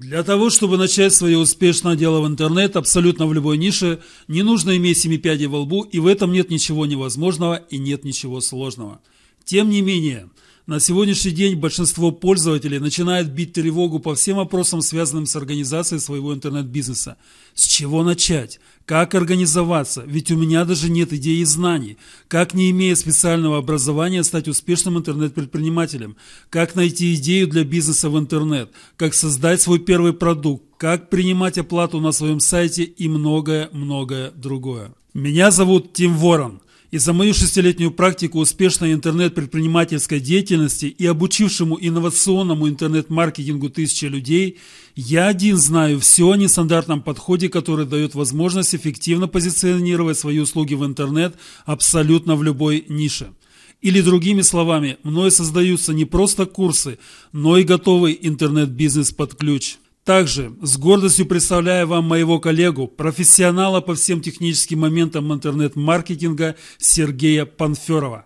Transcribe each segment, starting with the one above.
Для того, чтобы начать свое успешное дело в интернет абсолютно в любой нише, не нужно иметь семи пядей во лбу, и в этом нет ничего невозможного и нет ничего сложного. Тем не менее, на сегодняшний день большинство пользователей начинает бить тревогу по всем вопросам, связанным с организацией своего интернет-бизнеса. С чего начать? Как организоваться? Ведь у меня даже нет идей и знаний. Как, не имея специального образования, стать успешным интернет-предпринимателем? Как найти идею для бизнеса в интернет? Как создать свой первый продукт? Как принимать оплату на своем сайте и многое-многое другое? Меня зовут Тим Ворон и за мою шестилетнюю практику успешной интернет-предпринимательской деятельности и обучившему инновационному интернет-маркетингу тысячи людей, я один знаю все о нестандартном подходе, который дает возможность эффективно позиционировать свои услуги в интернет абсолютно в любой нише. Или другими словами, мной создаются не просто курсы, но и готовый интернет-бизнес под ключ – также с гордостью представляю вам моего коллегу, профессионала по всем техническим моментам интернет-маркетинга Сергея Панферова.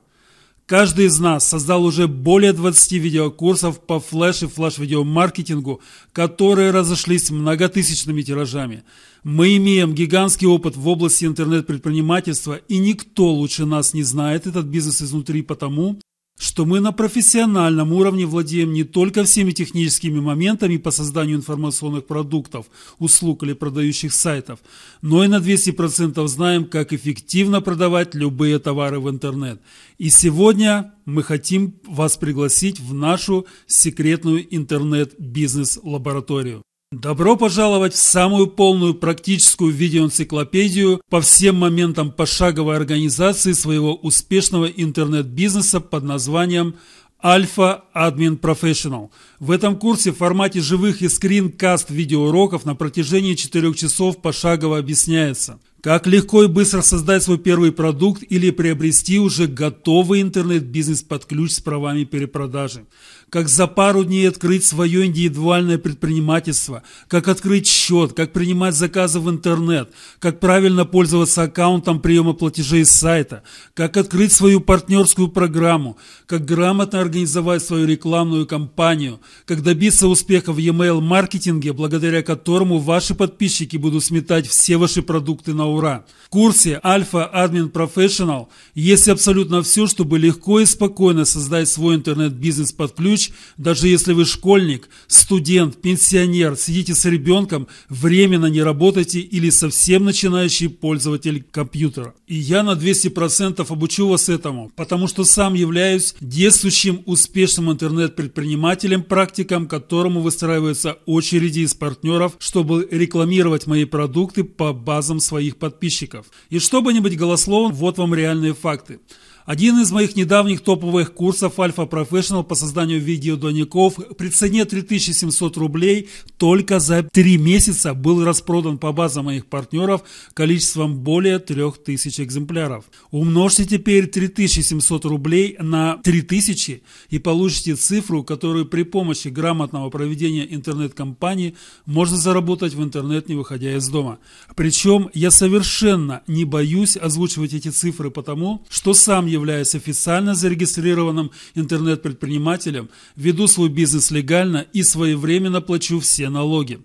Каждый из нас создал уже более 20 видеокурсов по флеш и флеш-видеомаркетингу, которые разошлись многотысячными тиражами. Мы имеем гигантский опыт в области интернет-предпринимательства, и никто лучше нас не знает этот бизнес изнутри потому, что мы на профессиональном уровне владеем не только всеми техническими моментами по созданию информационных продуктов, услуг или продающих сайтов, но и на 200% знаем, как эффективно продавать любые товары в интернет. И сегодня мы хотим вас пригласить в нашу секретную интернет-бизнес-лабораторию. Добро пожаловать в самую полную практическую видеоэнциклопедию по всем моментам пошаговой организации своего успешного интернет-бизнеса под названием Альфа Админ Professional. В этом курсе в формате живых и скринкаст видеоуроков на протяжении 4 часов пошагово объясняется – как легко и быстро создать свой первый продукт или приобрести уже готовый интернет-бизнес под ключ с правами перепродажи. Как за пару дней открыть свое индивидуальное предпринимательство. Как открыть счет, как принимать заказы в интернет. Как правильно пользоваться аккаунтом приема платежей с сайта. Как открыть свою партнерскую программу. Как грамотно организовать свою рекламную кампанию. Как добиться успеха в e-mail маркетинге, благодаря которому ваши подписчики будут сметать все ваши продукты на ура. В курсе Alpha Admin Professional есть абсолютно все, чтобы легко и спокойно создать свой интернет-бизнес под ключ, даже если вы школьник, студент, пенсионер, сидите с ребенком, временно не работаете или совсем начинающий пользователь компьютера. И я на 200% обучу вас этому, потому что сам являюсь действующим успешным интернет-предпринимателем, практиком, которому выстраиваются очереди из партнеров, чтобы рекламировать мои продукты по базам своих подписчиков. И чтобы не быть голословным, вот вам реальные факты. Один из моих недавних топовых курсов Alpha Professional по созданию видеодвойников при цене 3700 рублей только за 3 месяца был распродан по базам моих партнеров количеством более 3000 экземпляров. Умножьте теперь 3700 рублей на 3000 и получите цифру, которую при помощи грамотного проведения интернет-компании можно заработать в интернет, не выходя из дома. Причем я совершенно не боюсь озвучивать эти цифры потому, что сам являясь официально зарегистрированным интернет-предпринимателем, веду свой бизнес легально и своевременно плачу все налоги.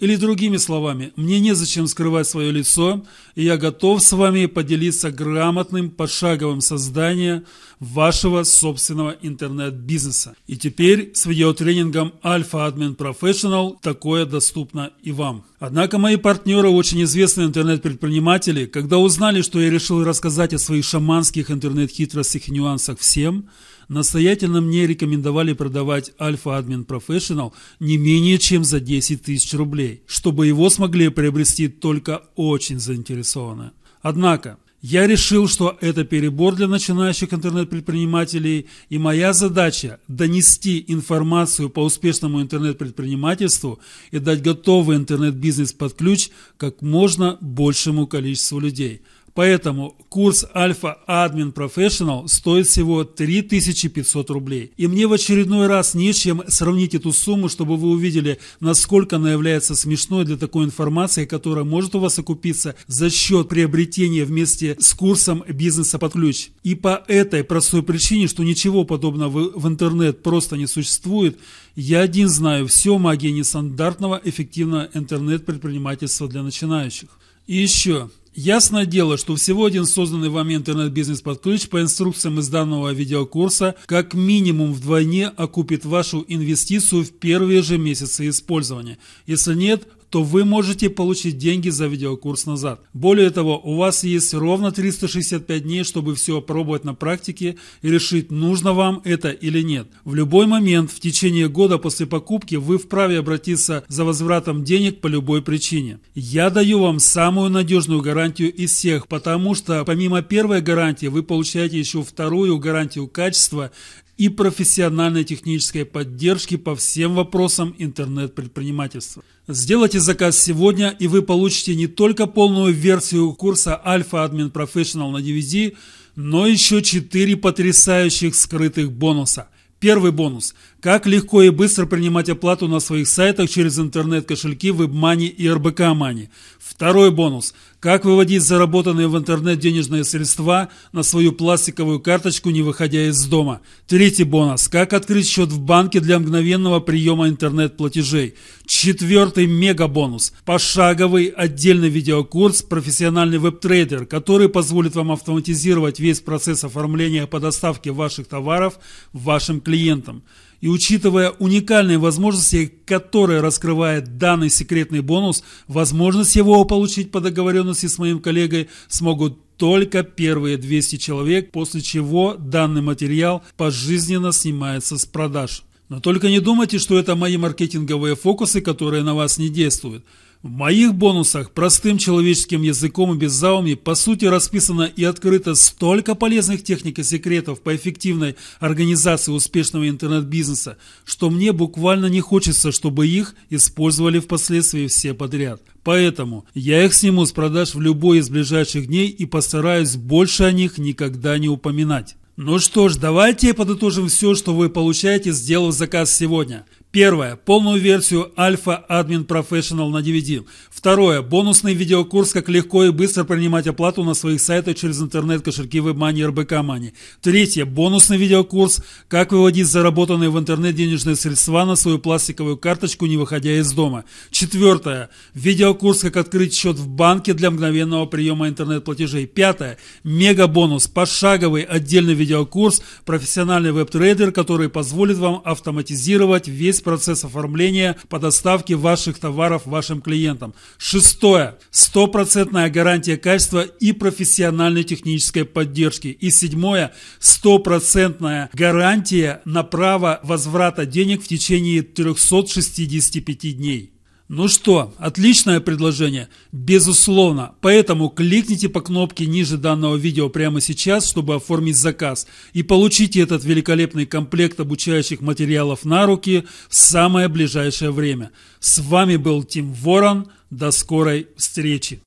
Или другими словами, мне незачем скрывать свое лицо, и я готов с вами поделиться грамотным пошаговым созданием вашего собственного интернет-бизнеса. И теперь с видеотренингом Alpha Admin Professional такое доступно и вам. Однако мои партнеры, очень известные интернет-предприниматели, когда узнали, что я решил рассказать о своих шаманских интернет-хитростях и нюансах всем – настоятельно мне рекомендовали продавать Alpha Admin Professional не менее чем за 10 тысяч рублей, чтобы его смогли приобрести только очень заинтересованные. Однако, я решил, что это перебор для начинающих интернет-предпринимателей, и моя задача – донести информацию по успешному интернет-предпринимательству и дать готовый интернет-бизнес под ключ как можно большему количеству людей – Поэтому курс Альфа Админ Professional стоит всего 3500 рублей. И мне в очередной раз нечем сравнить эту сумму, чтобы вы увидели, насколько она является смешной для такой информации, которая может у вас окупиться за счет приобретения вместе с курсом бизнеса под ключ. И по этой простой причине, что ничего подобного в интернет просто не существует, я один знаю все магии нестандартного эффективного интернет-предпринимательства для начинающих. И еще, Ясное дело, что всего один созданный вами интернет-бизнес под ключ по инструкциям из данного видеокурса как минимум вдвойне окупит вашу инвестицию в первые же месяцы использования. Если нет, то вы можете получить деньги за видеокурс назад. Более того, у вас есть ровно 365 дней, чтобы все опробовать на практике и решить, нужно вам это или нет. В любой момент в течение года после покупки вы вправе обратиться за возвратом денег по любой причине. Я даю вам самую надежную гарантию из всех, потому что помимо первой гарантии вы получаете еще вторую гарантию качества и профессиональной технической поддержки по всем вопросам интернет-предпринимательства. Сделайте заказ сегодня, и вы получите не только полную версию курса Alpha Admin Professional на DVD, но еще 4 потрясающих скрытых бонуса. Первый бонус – как легко и быстро принимать оплату на своих сайтах через интернет-кошельки WebMoney и RBK Money. Второй бонус. Как выводить заработанные в интернет денежные средства на свою пластиковую карточку, не выходя из дома. Третий бонус. Как открыть счет в банке для мгновенного приема интернет-платежей. Четвертый мегабонус: Пошаговый отдельный видеокурс «Профессиональный веб-трейдер», который позволит вам автоматизировать весь процесс оформления по доставке ваших товаров вашим клиентам. И учитывая уникальные возможности, которые раскрывает данный секретный бонус, возможность его получить по договоренности с моим коллегой смогут только первые 200 человек, после чего данный материал пожизненно снимается с продаж. Но только не думайте, что это мои маркетинговые фокусы, которые на вас не действуют. В моих бонусах простым человеческим языком и без заумий по сути расписано и открыто столько полезных техник и секретов по эффективной организации успешного интернет-бизнеса, что мне буквально не хочется, чтобы их использовали впоследствии все подряд. Поэтому я их сниму с продаж в любой из ближайших дней и постараюсь больше о них никогда не упоминать. Ну что ж, давайте подытожим все, что вы получаете, сделав заказ сегодня – Первое. Полную версию Alpha Admin Professional на DVD. Второе. Бонусный видеокурс «Как легко и быстро принимать оплату на своих сайтах через интернет-кошельки WebMoney и РБК Money». Третье. Бонусный видеокурс «Как выводить заработанные в интернет денежные средства на свою пластиковую карточку, не выходя из дома». Четвертое. Видеокурс «Как открыть счет в банке для мгновенного приема интернет-платежей». Пятое. Мега-бонус. Пошаговый отдельный видеокурс «Профессиональный веб-трейдер», который позволит вам автоматизировать весь весь процесс оформления по доставке ваших товаров вашим клиентам. Шестое. Стопроцентная гарантия качества и профессиональной технической поддержки. И седьмое. Стопроцентная гарантия на право возврата денег в течение 365 дней. Ну что, отличное предложение? Безусловно. Поэтому кликните по кнопке ниже данного видео прямо сейчас, чтобы оформить заказ. И получите этот великолепный комплект обучающих материалов на руки в самое ближайшее время. С вами был Тим Ворон. До скорой встречи.